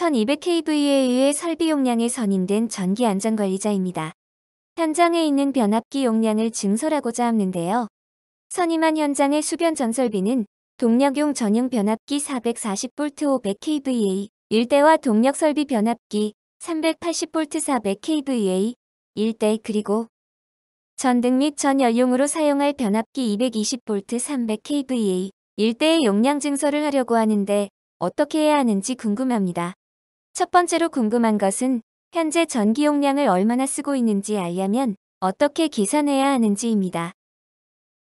1200kV에 의해 설비 용량에 선임된 전기 안전관리자입니다. 현장에 있는 변압기 용량을 증설하고자 하는데요. 선임한 현장의 수변 전설비는 동력용 전용 변압기 440V 500kVA, 일대와 동력 설비 변압기 380V 400kVA, 일대 그리고 전등 및전열용으로 사용할 변압기 220V 300kVA, 일대의 용량 증설을 하려고 하는데 어떻게 해야 하는지 궁금합니다. 첫 번째로 궁금한 것은 현재 전기 용량을 얼마나 쓰고 있는지 알려면 어떻게 계산해야 하는지입니다.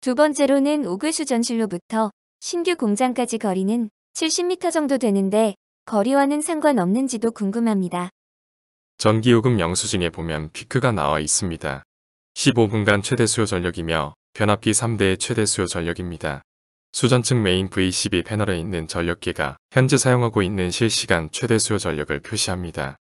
두 번째로는 오글수 전실로부터 신규 공장까지 거리는 70m 정도 되는데 거리와는 상관없는지도 궁금합니다. 전기요금 영수증에 보면 피크가 나와 있습니다. 15분간 최대 수요 전력이며 변압기 3대의 최대 수요 전력입니다. 수전층 메인 V12 패널에 있는 전력계가 현재 사용하고 있는 실시간 최대 수요 전력을 표시합니다.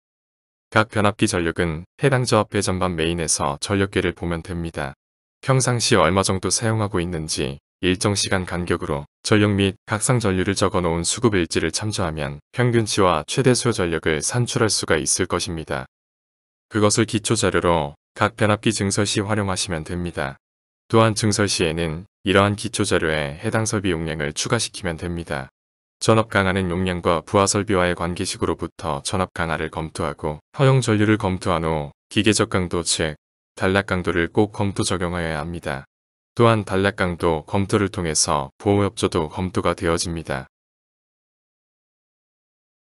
각 변압기 전력은 해당 저압배 전반 메인에서 전력계를 보면 됩니다. 평상시 얼마 정도 사용하고 있는지 일정 시간 간격으로 전력 및 각상 전류를 적어놓은 수급 일지를 참조하면 평균치와 최대 수요 전력을 산출할 수가 있을 것입니다. 그것을 기초 자료로 각 변압기 증설 시 활용하시면 됩니다. 또한 증설 시에는 이러한 기초자료에 해당 설비 용량을 추가시키면 됩니다. 전압 강화는 용량과 부하 설비와의 관계식으로부터 전압 강화를 검토하고 허용 전류를 검토한 후 기계적 강도 즉 단락 강도를 꼭 검토 적용하여야 합니다. 또한 단락 강도 검토를 통해서 보호협조도 검토가 되어집니다.